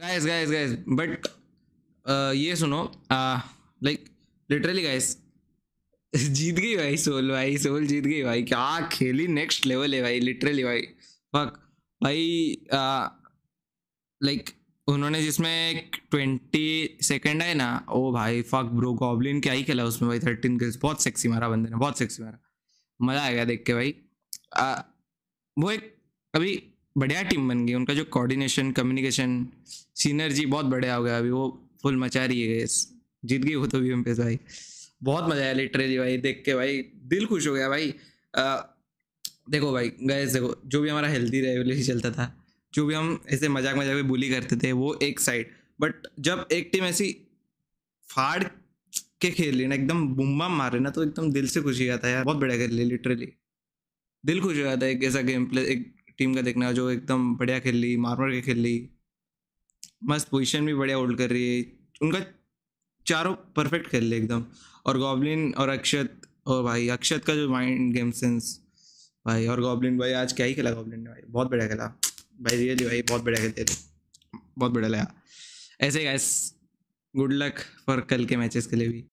guys guys guys but ये सुनो like literally guys जीत गई भाई सोल भाई सोल जीत गई भाई क्या खेली नेक्स्ट लेवल है भाई लिटरली भाई फक भाई लाइक उन्होंने जिसमें एक ट्वेंटी सेकेंड है ना ओ भाई फक ब्रो गॉबलिन क्या ही खेला उसमें भाई थर्टीन किल्स बहुत सेक्सी मारा बंदे ने बहुत सेक्सी मारा मज़ा आ गया देख के भाई आ, वो एक अभी बढ़िया टीम बन गई उनका जो कोऑर्डिनेशन कम्युनिकेशन सीनर्जी बहुत बढ़िया हो गया अभी वो फुल मचा रही है जीत गई वो तो भी एम भाई बहुत मजा आया लिटरेली भाई देख के भाई दिल खुश हो गया भाई आ, देखो भाई गए देखो जो भी हमारा हेल्दी रेवल्यूशन चलता था जो भी हम ऐसे मजाक मजाक में बोली करते थे वो एक साइड बट जब एक टीम ऐसी फाड़ के खेल रही ना एकदम बुम्बा मार रही ना तो एकदम दिल से खुशी आता है यार बहुत बढ़िया खेल रही लिटरली दिल खुश हो जाता है एक ऐसा गेम प्ले एक टीम का देखना जो एकदम बढ़िया खेल रही मार मार के खेल रही मस्त पोजिशन भी बढ़िया होल्ड कर रही है उनका चारों परफेक्ट खेल रहे एकदम और गॉबलिन और अक्षत और भाई अक्षत का जो माइंड गेम सेंस भाई और गॉबलिन भाई आज क्या ही खेला गॉबलिन ने भाई बहुत बढ़िया खेला भाई रियली भाई बहुत बढ़िया खेलते थे बहुत बढ़िया लगा ऐसे गैस गुड लक फॉर कल के मैचेस के लिए भी